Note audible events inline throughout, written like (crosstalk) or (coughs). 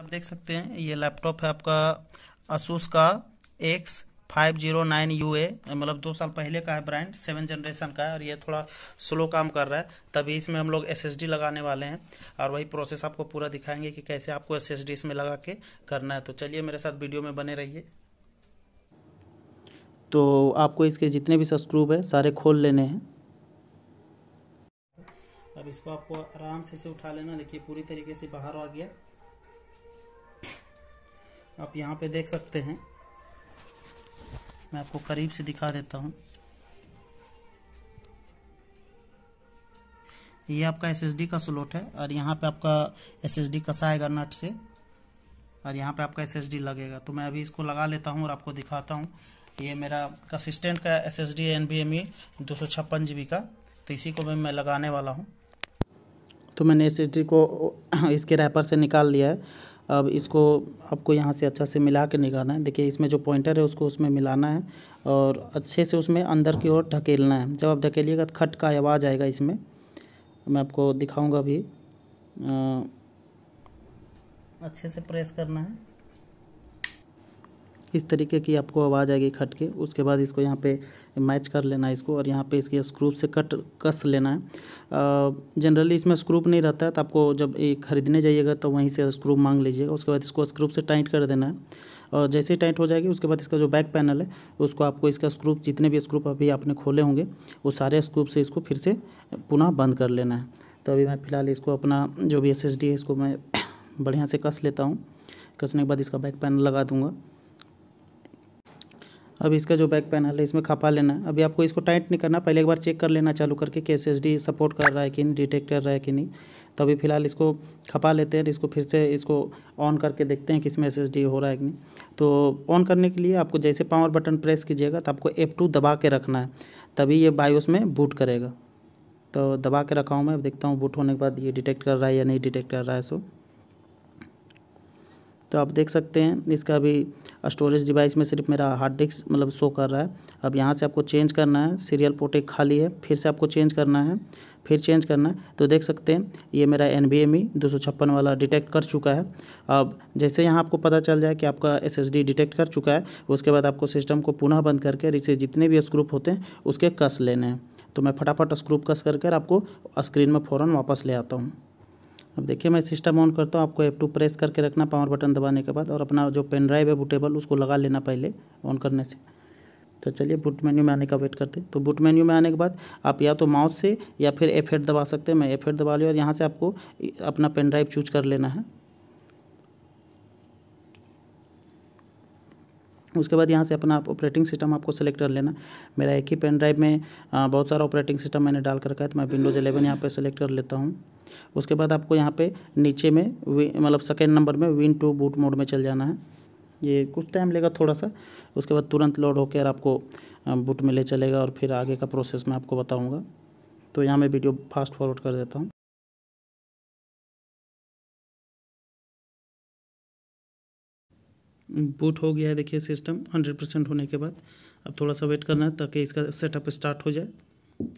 आप देख सकते हैं ये लैपटॉप है आपका असूस का X five zero nine U A मतलब दो साल पहले का है ब्रांड सेवन जनरेशन का है और ये थोड़ा स्लो काम कर रहा है तभी इसमें हम लोग एस लगाने वाले हैं और वही प्रोसेस आपको पूरा दिखाएंगे कि कैसे आपको एस इसमें लगा के करना है तो चलिए मेरे साथ वीडियो में बने रहिए तो आपको इसके जितने भी सब्सक्रूब है सारे खोल लेने हैं अब इसको आपको आराम से इसे उठा लेना देखिए पूरी तरीके से बाहर आ गया आप यहाँ पे देख सकते हैं मैं आपको करीब से दिखा देता हूँ ये आपका एसएसडी का स्लोट है और यहाँ पे आपका एसएसडी कसा आएगा नट से और यहाँ पे आपका एसएसडी लगेगा तो मैं अभी इसको लगा लेता हूँ और आपको दिखाता हूँ ये मेरा कंसिस्टेंट का S S D N B M E दो सौ छप्पन जी बी का तो इसी को भी मैं लगाने वाला हूँ तो मैंने एस एस डी को इसके रैपर से निकाल लिया है अब इसको आपको यहाँ से अच्छा से मिला के निकालना है देखिए इसमें जो पॉइंटर है उसको उसमें मिलाना है और अच्छे से उसमें अंदर की ओर ढकेलना है जब आप ढकेलिएगा तो खट का आवाज़ आएगा इसमें मैं आपको दिखाऊँगा अभी अच्छे से प्रेस करना है इस तरीके की आपको आवाज़ आएगी खट के उसके बाद इसको यहाँ पे मैच कर लेना है इसको और यहाँ पे इसके स्क्रूप से कट कस लेना है जनरली इसमें स्क्रूप नहीं रहता है तो आपको जब ये खरीदने जाइएगा तो वहीं से स्क्रूप मांग लीजिएगा उसके बाद इसको स्क्रूप से टाइट कर देना है और जैसे ही टाइट हो जाएगी उसके बाद इसका जो बैक पैनल है उसको आपको इसका स्क्रूप जितने भी स्क्रूप अभी आपने खोले होंगे वो सारे स्क्रूप से इसको फिर से पुनः बंद कर लेना है तो अभी मैं फ़िलहाल इसको अपना जो भी एस है इसको मैं (coughs) बढ़िया से कस लेता हूँ कसने के बाद इसका बैक पैनल लगा दूँगा अब इसका जो बैक पैनल है इसमें खपा लेना है अभी आपको इसको टाइट नहीं करना पहले एक बार चेक कर लेना चालू करके कि एस सपोर्ट कर रहा है कि नहीं डिटेक्ट कर रहा है कि नहीं तो अभी फ़िलहाल इसको खपा लेते हैं इसको फिर से इसको ऑन करके देखते हैं कि इसमें एस हो रहा है कि नहीं तो ऑन करने के लिए आपको जैसे पावर बटन प्रेस कीजिएगा तो आपको एफ दबा के रखना है तभी ये बाई उसमें बूट करेगा तो दबा के रखा हूँ मैं देखता हूँ बूट होने के बाद ये डिटेक्ट कर रहा है या नहीं डिटेक्ट कर रहा है सो तो आप देख सकते हैं इसका भी स्टोरेज डिवाइस में सिर्फ मेरा हार्ड डिस्क मतलब शो कर रहा है अब यहाँ से आपको चेंज करना है सीरियल पोर्ट एक खाली है फिर से आपको चेंज करना है फिर चेंज करना है तो देख सकते हैं ये मेरा एन बी एम ई दो सौ छप्पन वाला डिटेक्ट कर चुका है अब जैसे यहाँ आपको पता चल जाए कि आपका एस एस डी डिटेक्ट कर चुका है उसके बाद आपको सिस्टम को पुनः बंद करके इसे जितने भी स्क्रूप होते हैं उसके कस लेने हैं तो मैं फटाफट स्क्रूप कस करके आपको स्क्रीन में फ़ौरन वापस ले आता हूँ अब देखिए मैं सिस्टम ऑन करता हूँ आपको एप टू प्रेस करके रखना पावर बटन दबाने के बाद और अपना जो पेन ड्राइव है बुटेबल उसको लगा लेना पहले ऑन करने से तो चलिए बुट मेन्यू में आने का वेट करते हैं तो बुट मेन्यू में आने के बाद आप या तो माउस से या फिर एफ दबा सकते हैं मैं एफ दबा लिया और यहाँ से आपको अपना पेन ड्राइव चूज कर लेना है उसके बाद यहाँ से अपना आप ऑपरेटिंग सिस्टम आपको सेलेक्ट कर लेना मेरा एक ही पेन ड्राइव में बहुत सारा ऑपरेटिंग सिस्टम मैंने डाल कर रखा है तो मैं विंडोज़ एलेवन यहाँ पे सेलेक्ट कर लेता हूँ उसके बाद आपको यहाँ पे नीचे में मतलब सेकेंड नंबर में विन टू बूट मोड में चल जाना है ये कुछ टाइम लेगा थोड़ा सा उसके बाद तुरंत लोड होकर आपको बूट में ले चलेगा और फिर आगे का प्रोसेस मैं आपको बताऊँगा तो यहाँ मैं वीडियो फास्ट फॉरवर्ड कर देता हूँ बूट हो गया है देखिए सिस्टम हंड्रेड परसेंट होने के बाद अब थोड़ा सा वेट करना है ताकि इसका सेटअप स्टार्ट हो जाए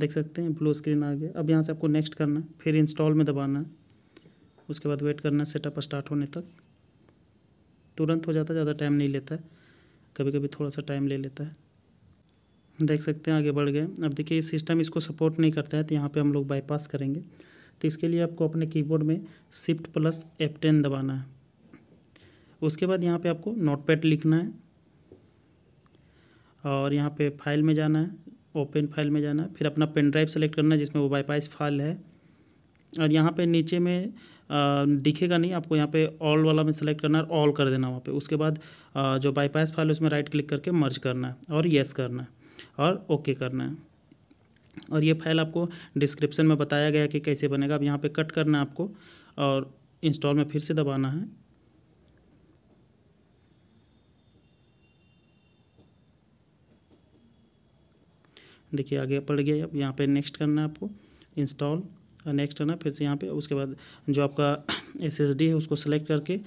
देख सकते हैं ब्लू स्क्रीन आ गया अब यहाँ से आपको नेक्स्ट करना है फिर इंस्टॉल में दबाना है उसके बाद वेट करना है सेटअप स्टार्ट होने तक तुरंत हो जाता है ज़्यादा टाइम नहीं लेता है कभी कभी थोड़ा सा टाइम ले लेता है देख सकते हैं आगे बढ़ गए अब देखिए इस सिस्टम इसको सपोर्ट नहीं करता है तो यहाँ पर हम लोग बाईपास करेंगे तो इसके लिए आपको अपने कीबोर्ड में शिफ्ट प्लस एफ टेन दबाना है उसके बाद यहाँ पे आपको नोटपैड लिखना है और यहाँ पे फाइल में जाना है ओपन फाइल में जाना है फिर अपना पेन ड्राइव सेलेक्ट करना है जिसमें वो बाईपाइस फाइल है और यहाँ पे नीचे में आ, दिखेगा नहीं आपको यहाँ पे ऑल वाला में सेलेक्ट करना है ऑल कर देना वहाँ पे उसके बाद आ, जो बाईपास फाइल है उसमें राइट क्लिक करके मर्ज करना है और येस करना है और ओके करना है और ये फाइल आपको डिस्क्रिप्सन में बताया गया कि कैसे बनेगा अब यहाँ पर कट करना है आपको और इंस्टॉल में फिर से दबाना है देखिए आगे पड़ गया यहाँ पर नेक्स्ट करना है आपको इंस्टॉल नेक्स्ट करना फिर से यहाँ पे उसके बाद जो आपका एस (clears throat) है उसको सेलेक्ट करके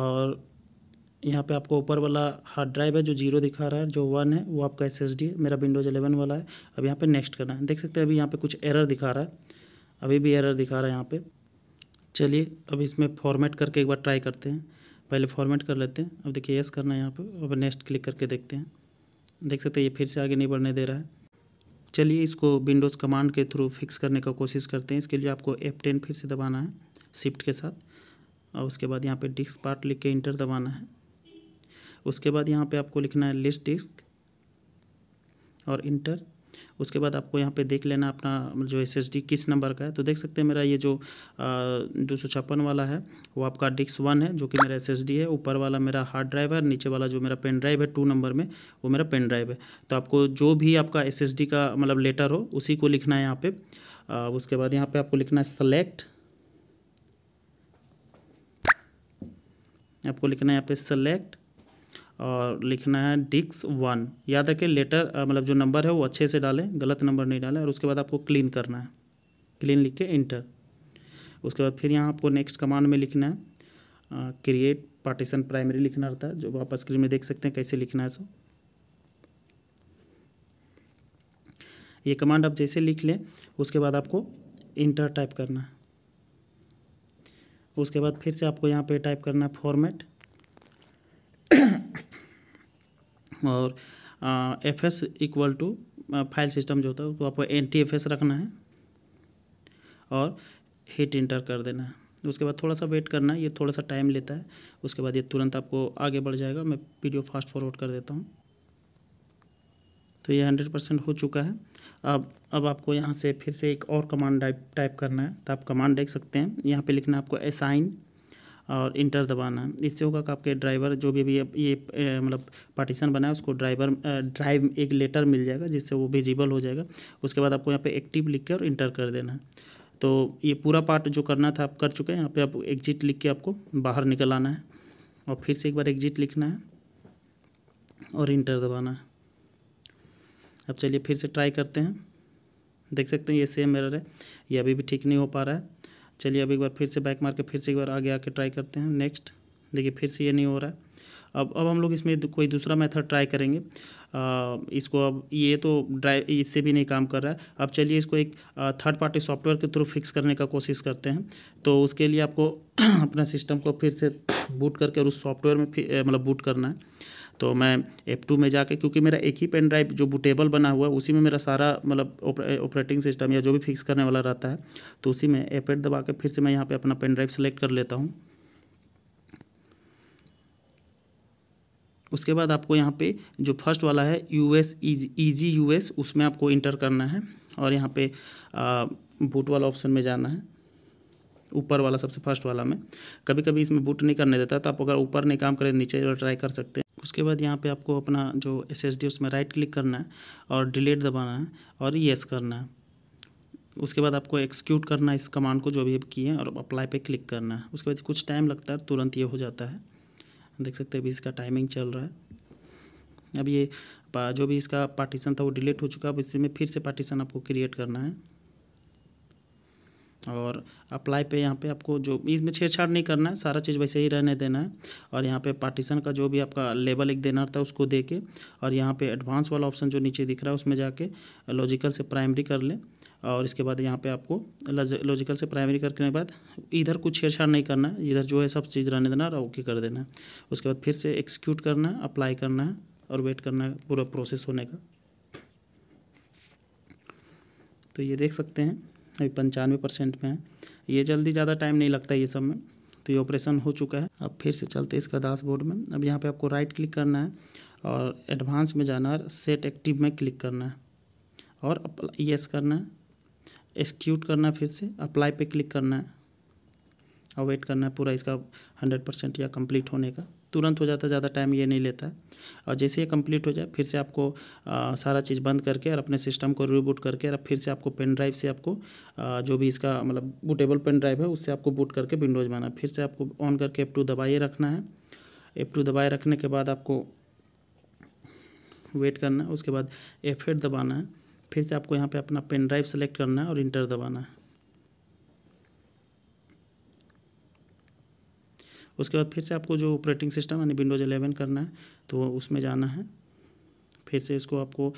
और यहाँ पे आपको ऊपर वाला हार्ड ड्राइव है जो जीरो दिखा रहा है जो वन है वो आपका एस है मेरा विंडोज़ एलेवन वाला है अब यहाँ पर नेक्स्ट करना है देख सकते हैं अभी यहाँ पर कुछ एरर दिखा रहा है अभी भी एरर दिखा रहा है यहाँ पर चलिए अब इसमें फॉर्मेट करके एक बार ट्राई करते हैं पहले फॉर्मेट कर लेते हैं अब देखिए यस करना है यहाँ पर अब नेक्स्ट क्लिक करके देखते हैं देख सकते हैं ये फिर से आगे नहीं बढ़ने दे रहा है चलिए इसको विंडोज़ कमांड के थ्रू फिक्स करने का कोशिश करते हैं इसके लिए आपको एफ टेन फिर से दबाना है शिफ्ट के साथ और उसके बाद यहाँ पे डिस्क पार्ट लिख के इंटर दबाना है उसके बाद यहाँ पे आपको लिखना है लिस्ट डिस्क और इंटर उसके बाद आपको यहाँ पे देख लेना अपना जो एस किस नंबर का है तो देख सकते हैं मेरा ये जो दो वाला है वो आपका डिस्क वन है जो कि मेरा एस है ऊपर वाला मेरा हार्ड ड्राइव है नीचे वाला जो मेरा पेन ड्राइव है टू नंबर में वो मेरा पेन ड्राइव है तो आपको जो भी आपका एस का मतलब लेटर हो उसी को लिखना है यहाँ पर उसके बाद यहाँ पर आपको लिखना है सेलेक्ट आपको लिखना है यहाँ पे सेलेक्ट और लिखना है डिक्स वन याद रखें लेटर मतलब जो नंबर है वो अच्छे से डालें गलत नंबर नहीं डालें और उसके बाद आपको क्लीन करना है क्लीन लिख के इंटर उसके बाद फिर यहाँ आपको नेक्स्ट कमांड में लिखना है क्रिएट पार्टीशन प्राइमरी लिखना रहता है जो आप स्क्रीन में देख सकते हैं कैसे लिखना है सो ये कमांड आप जैसे लिख लें उसके बाद आपको इंटर टाइप करना है उसके बाद फिर से आपको यहाँ पे टाइप करना है फॉर्मेट और F S equal to file system जो होता है उसको आपको एन टी एफ एस रखना है और हिट इंटर कर देना है उसके बाद थोड़ा सा वेट करना है ये थोड़ा सा टाइम लेता है उसके बाद ये तुरंत आपको आगे बढ़ जाएगा मैं वीडियो फास्ट फॉरवर्ड कर देता हूँ तो ये हंड्रेड परसेंट हो चुका है अब अब आपको यहाँ से फिर से एक और कमांड टाइप टाइप करना है तो आप कमांड देख सकते हैं यहाँ पे लिखना है आपको असाइन और इंटर दबाना है इससे होगा कि आपके ड्राइवर जो भी अभी ये मतलब पार्टीशन बना है उसको ड्राइवर ड्राइव एक लेटर मिल जाएगा जिससे वो विजिबल हो जाएगा उसके बाद आपको यहाँ पे एक्टिव लिख के और इंटर कर देना है तो ये पूरा पार्ट जो करना था आप कर चुके हैं यहाँ पे आप एग्जिट लिख के आपको बाहर निकल आना है और फिर से एक बार एग्जिट लिखना है और इंटर दबाना है अब चलिए फिर से ट्राई करते हैं देख सकते हैं ये सेम मेरर है ये अभी भी ठीक नहीं हो पा रहा है चलिए अब एक बार फिर से बैक मार के फिर से एक बार आगे आके ट्राई करते हैं नेक्स्ट देखिए फिर से ये नहीं हो रहा है अब अब हम लोग इसमें कोई दूसरा मेथड ट्राई करेंगे आ, इसको अब ये तो ड्राइव इससे भी नहीं काम कर रहा है अब चलिए इसको एक थर्ड पार्टी सॉफ्टवेयर के थ्रू फिक्स करने का कोशिश करते हैं तो उसके लिए आपको (clears throat) अपना सिस्टम को फिर से बूट (clears throat) करके और उस सॉफ्टवेयर में मतलब बूट करना है तो मैं एप टू में जाके क्योंकि मेरा एक ही पेन ड्राइव जो बुटेबल बना हुआ है उसी में मेरा सारा मतलब ऑपरेटिंग सिस्टम या जो भी फिक्स करने वाला रहता है तो उसी में एप एड दबा के फिर से मैं यहाँ पर अपना पेन ड्राइव सेलेक्ट कर लेता हूँ उसके बाद आपको यहाँ पे जो फर्स्ट वाला है यू एस ईजी यू एस उसमें आपको इंटर करना है और यहाँ पे बूट वाला ऑप्शन में जाना है ऊपर वाला सबसे फर्स्ट वाला में कभी कभी इसमें बूट नहीं करने देता तो आप अगर ऊपर नहीं काम करें नीचे ट्राई कर सकते हैं उसके बाद यहाँ पे आपको अपना जो एस एस डी उसमें राइट क्लिक करना है और डिलीट दबाना है और येस करना है उसके बाद आपको एक्सक्यूट करना है इस कमांड को जो भी आप किए हैं और अप्लाई पे क्लिक करना है उसके बाद कुछ टाइम लगता है तुरंत ये हो जाता है देख सकते हैं अभी इसका टाइमिंग चल रहा है अब ये जो भी इसका पार्टीशन था वो डिलीट हो चुका है अब इसमें फिर से पार्टीशन आपको क्रिएट करना है और अप्लाई पे यहाँ पे आपको जो इसमें छेड़छाड़ नहीं करना है सारा चीज़ वैसे ही रहने देना है और यहाँ पे पार्टीशन का जो भी आपका लेवल एक देना था उसको दे के और यहाँ पे एडवांस वाला ऑप्शन जो नीचे दिख रहा है उसमें जाके लॉजिकल से प्राइमरी कर लें और इसके बाद यहाँ पे आपको लॉजिकल से प्राइमरी करने के बाद इधर कुछ छेड़छाड़ नहीं करना है इधर जो है सब चीज़ रहने देना और ओके कर देना है उसके बाद फिर से एक्सिक्यूट करना है अप्लाई करना है और वेट करना है पूरा प्रोसेस होने का तो ये देख सकते हैं अभी पंचानवे परसेंट में है ये जल्दी ज़्यादा टाइम नहीं लगता ये सब में तो ये ऑपरेशन हो चुका है अब फिर से चलते इसका डैशबोर्ड में अब यहाँ पे आपको राइट क्लिक करना है और एडवांस में जाना है सेट एक्टिव में क्लिक करना है और येस करना है एक्सक्यूट करना है फिर से अप्लाई पे क्लिक करना है और वेट करना है पूरा इसका हंड्रेड परसेंट या कंप्लीट होने का तुरंत हो जाता है ज़्यादा टाइम ये नहीं लेता है और जैसे ये कंप्लीट हो जाए फिर से आपको आ, सारा चीज़ बंद करके और अपने सिस्टम को रीबूट करके और फिर से आपको पेन ड्राइव से आपको आ, जो भी इसका मतलब बूटेबल पेन ड्राइव है उससे आपको बूट करके विंडोज़ बनाना फिर से आपको ऑन करके एप टू दबाए रखना है एप टू दबाए रखने के बाद आपको वेट करना है उसके बाद एफ एड दबाना है फिर से आपको यहाँ पे अपना पेन ड्राइव सेलेक्ट करना है और इंटर दबाना है उसके बाद फिर से आपको जो ऑपरेटिंग सिस्टम यानी विंडोज़ एलेवन करना है तो उसमें जाना है फिर से इसको आपको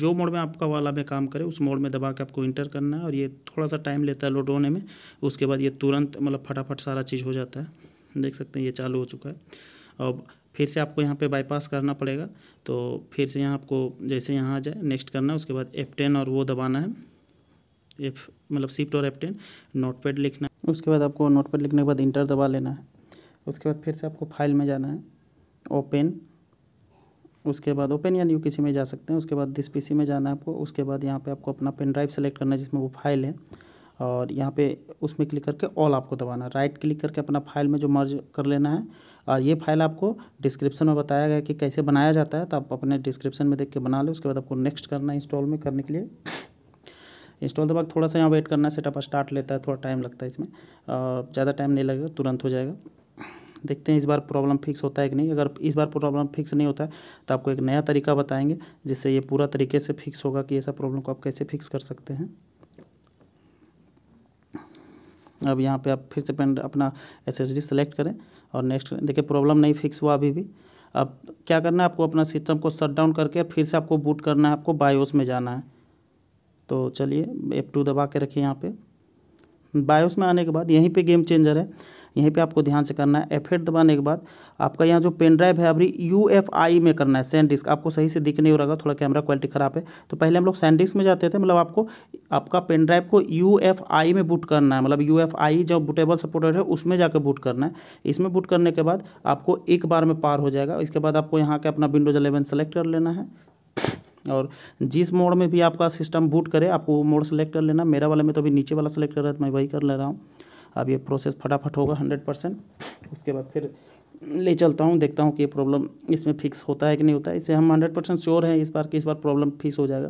जो मोड में आपका वाला में काम करे उस मोड में दबा के आपको इंटर करना है और ये थोड़ा सा टाइम लेता है लोड होने में उसके बाद ये तुरंत मतलब फटाफट सारा चीज़ हो जाता है देख सकते हैं ये चालू हो चुका है अब फिर से आपको यहाँ पे बाईपास करना पड़ेगा तो फिर से यहाँ आपको जैसे यहाँ आ जाए नेक्स्ट करना है उसके बाद एफ टेन और वो दबाना है एफ मतलब शिफ्ट और एफ टेन नोट पैड लिखना है उसके बाद आपको नोट पैड लिखने के बाद इंटर दबा लेना है उसके बाद फिर से आपको फाइल में जाना है ओपन उसके बाद ओपन या न्यू किसी में जा सकते हैं उसके बाद दिस पीसी में जाना है आपको उसके बाद यहाँ पे आपको अपना पेन ड्राइव सेलेक्ट करना है जिसमें वो फाइल है और यहाँ पे उसमें क्लिक करके ऑल आपको दबाना है राइट क्लिक करके अपना फाइल में जो मर्ज कर लेना है और ये फाइल आपको डिस्क्रिप्शन में बताया गया कि कैसे बनाया जाता है तो आप अपने डिस्क्रिप्शन में देख के बना लें उसके बाद आपको नेक्स्ट करना है इंस्टॉल में करने के लिए इंस्टॉल दबा थोड़ा सा यहाँ वेट करना है सेटअप स्टार्ट लेता है थोड़ा टाइम लगता है इसमें ज़्यादा टाइम नहीं लगेगा तुरंत हो जाएगा देखते हैं इस बार प्रॉब्लम फिक्स होता है कि नहीं अगर इस बार प्रॉब्लम फिक्स नहीं होता है तो आपको एक नया तरीका बताएंगे जिससे ये पूरा तरीके से फिक्स होगा कि ऐसा प्रॉब्लम को आप कैसे फिक्स कर सकते हैं अब यहाँ पे आप फिर से पेन अपना एस एस डी सेलेक्ट करें और नेक्स्ट देखिए प्रॉब्लम नहीं फिक्स हुआ अभी भी अब क्या करना है आपको अपना सिस्टम को शट डाउन करके फिर से आपको बूट करना है आपको बायोस में जाना है तो चलिए एफ टू दबा के रखिए यहाँ पे बायोस में आने के बाद यहीं पे गेम चेंजर है यहीं पे आपको ध्यान से करना है एफ दबाने के बाद आपका यहाँ जो पेन ड्राइव है अभी यू एफ आई में करना है सैन डिस्क आपको सही से दिख नहीं हो रहा थोड़ा कैमरा क्वालिटी खराब है तो पहले हम लोग सैन डिस्क में जाते थे मतलब आपको आपका पेन ड्राइव को यू एफ आई में बूट करना है मतलब यू एफ आई जो बुटेबल सपोर्टेड है उसमें जाकर बूट करना है इसमें बूट करने के बाद आपको एक बार में पार हो जाएगा इसके बाद आपको यहाँ का अपना विंडोज अलेवन सेलेक्ट कर लेना है और जिस मोड में भी आपका सिस्टम बूट करे आपको वो मोड सेलेक्ट कर लेना मेरा वाले में तो अभी नीचे वाला सेलेक्ट कर रहा है तो मैं वही कर ले रहा हूँ अब ये प्रोसेस फटाफट होगा हंड्रेड परसेंट उसके बाद फिर ले चलता हूँ देखता हूँ कि ये प्रॉब्लम इसमें फिक्स होता है कि नहीं होता है इससे हम हंड्रेड परसेंट श्योर हैं इस बार कि इस बार प्रॉब्लम फिक्स हो जाएगा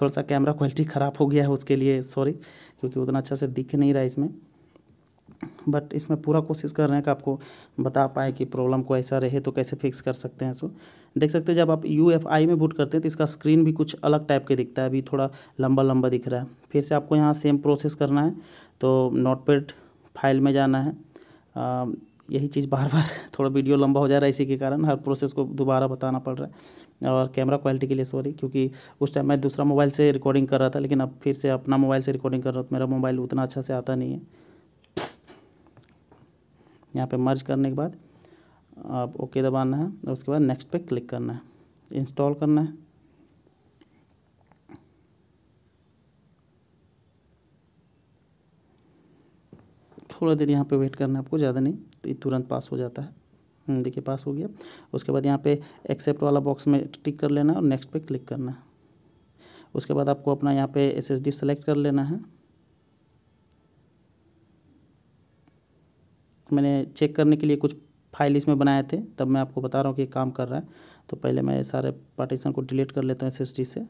थोड़ा सा कैमरा क्वालिटी ख़राब हो गया है उसके लिए सॉरी क्योंकि उतना अच्छा से दिख नहीं रहा है इसमें बट इसमें पूरा कोशिश कर रहे हैं कि आपको बता पाए कि प्रॉब्लम को ऐसा रहे तो कैसे फिक्स कर सकते हैं सो देख सकते हैं जब आप यू एफ आई में बूट करते हैं तो इसका स्क्रीन भी कुछ अलग टाइप के दिखता है अभी थोड़ा लंबा लंबा दिख रहा है फिर से आपको यहाँ सेम प्रोसेस करना है तो नोट पैड फाइल में जाना है यही चीज़ बार बार (laughs) थोड़ा वीडियो लंबा हो जा रहा है इसी के कारण हर प्रोसेस को दोबारा बताना पड़ रहा है और कैमरा क्वालिटी के लिए सॉरी क्योंकि उस टाइम मैं दूसरा मोबाइल से रिकॉर्डिंग कर रहा था लेकिन अब फिर से अपना मोबाइल से रिकॉर्डिंग कर रहा हूँ तो मेरा मोबाइल उतना अच्छा से आता नहीं है यहाँ पर मर्ज करने के बाद आप ओके दबाना है और उसके बाद नेक्स्ट पर क्लिक करना है इंस्टॉल करना है थोड़ा देर यहाँ पे वेट करना है आपको ज़्यादा नहीं तो ये तुरंत पास हो जाता है हम्म, देखिए पास हो गया उसके बाद यहाँ पे एक्सेप्ट वाला बॉक्स में टिक कर लेना है और नेक्स्ट पे क्लिक करना है उसके बाद आपको अपना यहाँ पे एस एस डी सेलेक्ट कर लेना है मैंने चेक करने के लिए कुछ फाइल इसमें बनाए थे तब मैं आपको बता रहा हूँ कि काम कर रहा है तो पहले मैं सारे पार्टीशन को डिलीट कर लेता हूँ एस एस डी से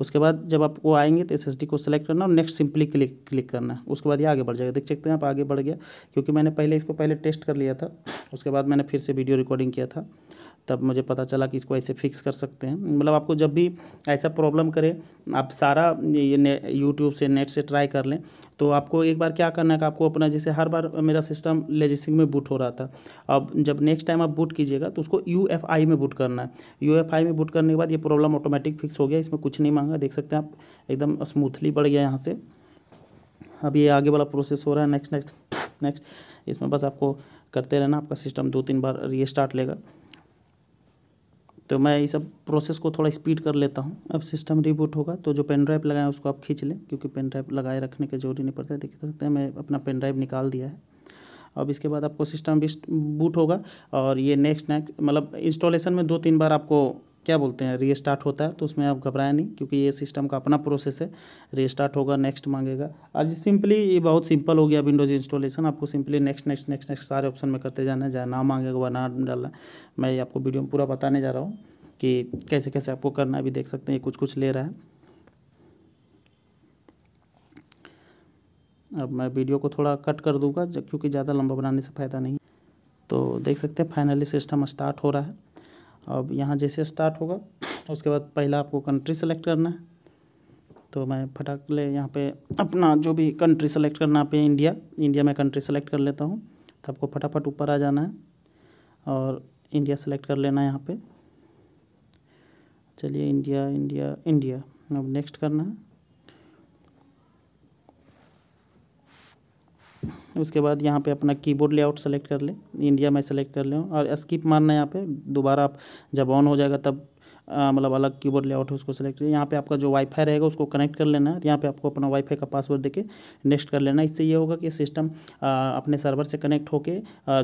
उसके बाद जब आप वो आएंगे तो एस को सेलेक्ट करना और नेक्स्ट सिंपली क्लिक क्लिक करना उसके बाद ये आगे बढ़ जाएगा देख सकते हैं आप आगे बढ़ गया क्योंकि मैंने पहले इसको पहले टेस्ट कर लिया था उसके बाद मैंने फिर से वीडियो रिकॉर्डिंग किया था तब मुझे पता चला कि इसको ऐसे फिक्स कर सकते हैं मतलब आपको जब भी ऐसा प्रॉब्लम करे आप सारा ये यूट्यूब से नेट से ट्राई कर लें तो आपको एक बार क्या करना है कि आपको अपना जैसे हर बार मेरा सिस्टम लेजिसिंग में बूट हो रहा था अब जब नेक्स्ट टाइम आप बूट कीजिएगा तो उसको यू एफ आई में बूट करना है यू एफ आई में बूट करने के बाद ये प्रॉब्लम ऑटोमेटिक फिक्स हो गया इसमें कुछ नहीं मांगा देख सकते हैं आप एकदम स्मूथली बढ़ गया यहाँ से अब ये आगे वाला प्रोसेस हो रहा है नेक्स्ट नेक्स्ट नेक्स्ट इसमें बस आपको करते रहना आपका सिस्टम दो तीन बार रीस्टार्ट लेगा तो मैं ये सब प्रोसेस को थोड़ा स्पीड कर लेता हूँ अब सिस्टम रिबूट होगा तो जो पेन ड्राइव लगाएं उसको आप खींच लें क्योंकि पेन ड्राइव लगाए रखने की जरूरी नहीं पड़ता है देख सकते हैं मैं अपना पेन ड्राइव निकाल दिया है अब इसके बाद आपको सिस्टम बूट होगा और ये नेक्स्ट नेक्स्ट मतलब इंस्टॉलेशन में दो तीन बार आपको क्या बोलते हैं रीस्टार्ट होता है तो उसमें आप घबराएं नहीं क्योंकि ये सिस्टम का अपना प्रोसेस है रीस्टार्ट होगा नेक्स्ट मांगेगा आज सिंपली ये बहुत सिंपल हो गया विंडोज इंस्टॉलेशन आपको simply next next next next सारे ऑप्शन में करते जाना है जहाँ ना मांगेगा वह ना डालना मैं आपको वीडियो में पूरा बताने जा रहा हूँ कि कैसे कैसे आपको करना है अभी देख सकते हैं ये कुछ कुछ ले रहा है अब मैं वीडियो को थोड़ा कट कर दूंगा क्योंकि ज़्यादा लंबा बनाने से फ़ायदा नहीं तो देख सकते हैं फाइनली सिस्टम स्टार्ट हो रहा है अब यहाँ जैसे स्टार्ट होगा उसके बाद पहला आपको कंट्री सेलेक्ट करना है तो मैं फटाक ले यहाँ पे अपना जो भी कंट्री सेलेक्ट करना है पे इंडिया इंडिया में कंट्री सेलेक्ट कर लेता हूँ तो आपको फटाफट ऊपर आ जाना है और इंडिया सेलेक्ट कर लेना है यहाँ पे चलिए इंडिया इंडिया इंडिया अब नेक्स्ट करना है उसके बाद यहाँ पे अपना कीबोर्ड लेआउट सेलेक्ट कर लें इंडिया में सेलेक्ट कर लें और स्किप मारना है यहाँ पे दोबारा आप जब ऑन हो जाएगा तब मतलब अलग कीबोर्ड लेआउट है उसको सेलेक्ट करिए यहाँ पे आपका जो वाईफाई रहेगा उसको कनेक्ट कर लेना है यहाँ पे आपको अपना वाईफाई का पासवर्ड देके नेक्स्ट कर लेना इससे ये होगा कि सिस्टम अपने सर्वर से कनेक्ट होके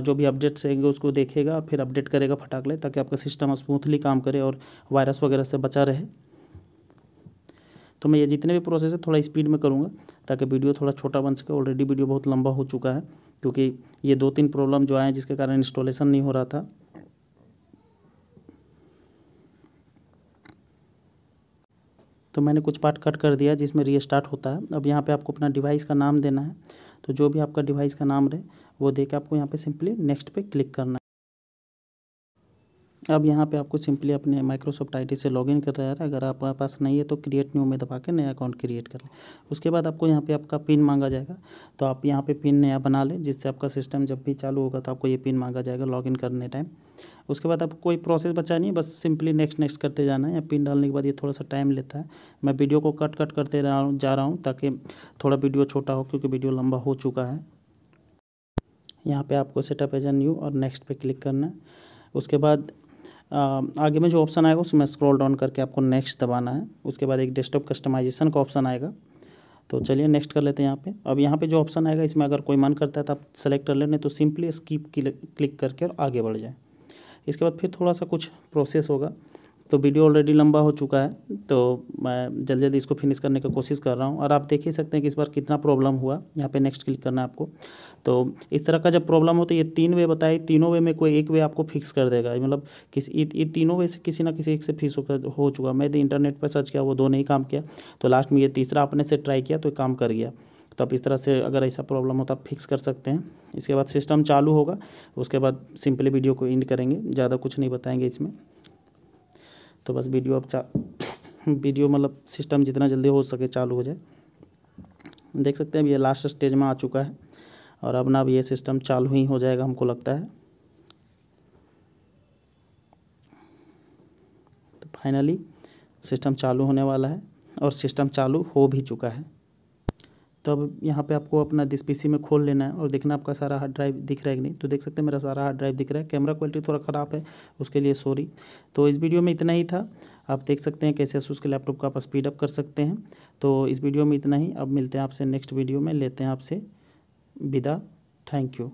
जो भी अपडेट्स रहेंगे उसको देखेगा फिर अपडेट करेगा फटाक ले ताकि आपका सिस्टम स्मूथली काम करे और वायरस वगैरह से बचा रहे तो मैं ये जितने भी प्रोसेस है थोड़ा स्पीड में करूँगा ताकि वीडियो थोड़ा छोटा बन सके ऑलरेडी वीडियो बहुत लंबा हो चुका है क्योंकि ये दो तीन प्रॉब्लम जो आए हैं जिसके कारण इंस्टॉलेशन नहीं हो रहा था तो मैंने कुछ पार्ट कट कर दिया जिसमें रीस्टार्ट होता है अब यहाँ पे आपको अपना डिवाइस का नाम देना है तो जो भी आपका डिवाइस का नाम रहे वो दे के आपको यहाँ पे सिंपली नेक्स्ट पे क्लिक करना है अब यहाँ पे आपको सिंपली अपने माइक्रोसॉफ्ट आईडी से लॉगिन कर रहा है अगर आपके पास नहीं है तो क्रिएट न्यू में दबा के नया अकाउंट क्रिएट कर लें उसके बाद आपको यहाँ पे आपका पिन मांगा जाएगा तो आप यहाँ पे पिन नया बना लें जिससे आपका सिस्टम जब भी चालू होगा तो आपको ये पिन मांगा जाएगा लॉगिन करने टाइम उसके बाद आपको कोई प्रोसेस बचा नहीं बस सिंपली नेक्स्ट नेक्स्ट करते जाना है या पिन डालने के बाद ये थोड़ा सा टाइम लेता है मैं वीडियो को कट कट करते रहा जा रहा हूँ ताकि थोड़ा वीडियो छोटा हो क्योंकि वीडियो लंबा हो चुका है यहाँ पर आपको सेटअप एज ए न्यू और नेक्स्ट पर क्लिक करना है उसके बाद आगे में जो ऑप्शन आएगा उसमें स्क्रॉल डाउन करके आपको नेक्स्ट दबाना है उसके बाद एक डेस्कटॉप कस्टमाइजेशन का ऑप्शन आएगा तो चलिए नेक्स्ट कर लेते हैं यहाँ पे अब यहाँ पे जो ऑप्शन आएगा इसमें अगर कोई मन करता है तो आप सेलेक्ट कर लेने तो सिंपली स्कीप क्लिक करके और आगे बढ़ जाए इसके बाद फिर थोड़ा सा कुछ प्रोसेस होगा तो वीडियो ऑलरेडी लंबा हो चुका है तो मैं जल्दी जल्दी इसको फिनिश करने की कोशिश कर रहा हूँ और आप देख ही सकते हैं कि इस बार कितना प्रॉब्लम हुआ यहाँ पे नेक्स्ट क्लिक करना है आपको तो इस तरह का जब प्रॉब्लम हो तो ये तीन वे बताए तीनों वे में कोई एक वे आपको फिक्स कर देगा मतलब किसी ये तीनों वे से किसी ना किसी एक से फिक्स हो चुका मैं इंटरनेट तो पर सर्च किया वो दो नहीं काम किया तो लास्ट में ये तीसरा अपने से ट्राई किया तो काम कर गया तो आप इस तरह से अगर ऐसा प्रॉब्लम हो तो आप फिक्स कर सकते हैं इसके बाद सिस्टम चालू होगा उसके बाद सिंपली वीडियो को एंड करेंगे ज़्यादा कुछ नहीं बताएंगे इसमें तो बस वीडियो अब चा (coughs) वीडियो मतलब सिस्टम जितना जल्दी हो सके चालू हो जाए देख सकते हैं अब ये लास्ट स्टेज में आ चुका है और अब ना अब ये सिस्टम चालू ही हो जाएगा हमको लगता है तो फाइनली सिस्टम चालू होने वाला है और सिस्टम चालू हो भी चुका है तो अब यहाँ पे आपको अपना दिस पीसी में खोल लेना है और देखना आपका सारा हार्ड ड्राइव दिख रहा है कि नहीं तो देख सकते हैं मेरा सारा हार्ड ड्राइव दिख रहा है कैमरा क्वालिटी थोड़ा ख़राब है उसके लिए सॉरी तो इस वीडियो में इतना ही था आप देख सकते हैं कैसे उसके लैपटॉप का आप स्पीड अप कर सकते हैं तो इस वीडियो में इतना ही अब मिलते हैं आपसे नेक्स्ट वीडियो में लेते हैं आपसे विदा थैंक यू